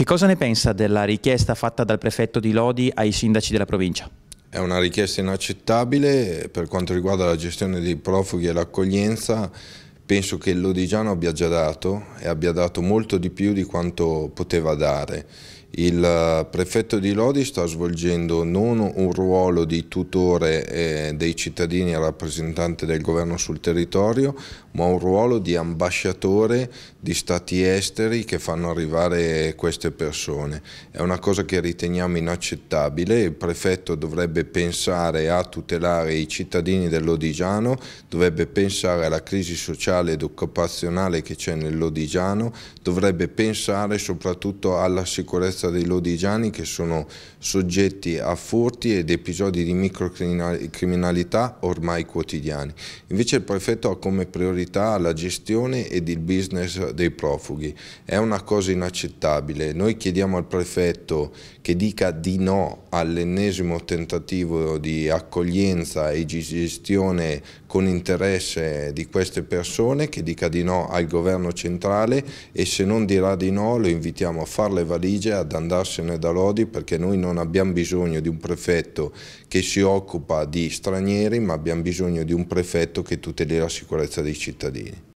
Che cosa ne pensa della richiesta fatta dal prefetto di Lodi ai sindaci della provincia? È una richiesta inaccettabile eh, per quanto riguarda la gestione dei profughi e l'accoglienza. Penso che il Lodigiano abbia già dato e abbia dato molto di più di quanto poteva dare. Il eh, prefetto di Lodi sta svolgendo non un ruolo di tutore eh, dei cittadini e rappresentante del governo sul territorio, ma un ruolo di ambasciatore di stati esteri che fanno arrivare queste persone. È una cosa che riteniamo inaccettabile, il prefetto dovrebbe pensare a tutelare i cittadini dell'Odigiano, dovrebbe pensare alla crisi sociale ed occupazionale che c'è nell'Odigiano, dovrebbe pensare soprattutto alla sicurezza sicurezza dei lodigiani che sono soggetti a furti ed episodi di microcriminalità ormai quotidiani. Invece il prefetto ha come priorità la gestione ed il business dei profughi. È una cosa inaccettabile. Noi chiediamo al prefetto che dica di no all'ennesimo tentativo di accoglienza e di gestione con interesse di queste persone, che dica di no al governo centrale e se non dirà di no lo invitiamo a fare le valigie, ad ad andarsene da Lodi perché noi non abbiamo bisogno di un prefetto che si occupa di stranieri ma abbiamo bisogno di un prefetto che tuteli la sicurezza dei cittadini.